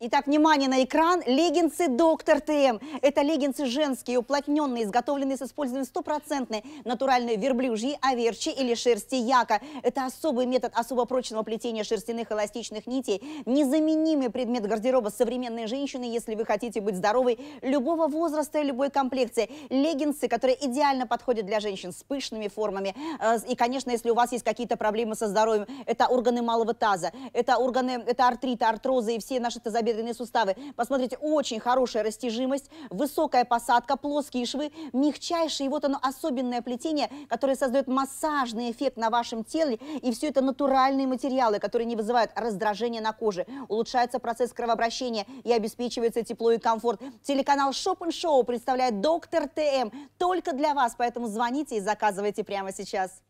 Итак, внимание на экран. Леггинсы Доктор ТМ. Это леггинсы женские, уплотненные, изготовленные с использованием стопроцентной натуральной верблюжьей, оверчи или шерсти яка. Это особый метод особо прочного плетения шерстяных эластичных нитей. Незаменимый предмет гардероба современной женщины, если вы хотите быть здоровой любого возраста и любой комплекции. Леггинсы, которые идеально подходят для женщин с пышными формами. Э, и, конечно, если у вас есть какие-то проблемы со здоровьем, это органы малого таза, это органы, это артриты, артрозы и все наши тазобедренные тазобедренные суставы. Посмотрите, очень хорошая растяжимость, высокая посадка, плоские швы, мягчайшее, вот оно особенное плетение, которое создает массажный эффект на вашем теле, и все это натуральные материалы, которые не вызывают раздражения на коже, улучшается процесс кровообращения и обеспечивается тепло и комфорт. Телеканал Шоп Шоу представляет доктор ТМ только для вас, поэтому звоните и заказывайте прямо сейчас.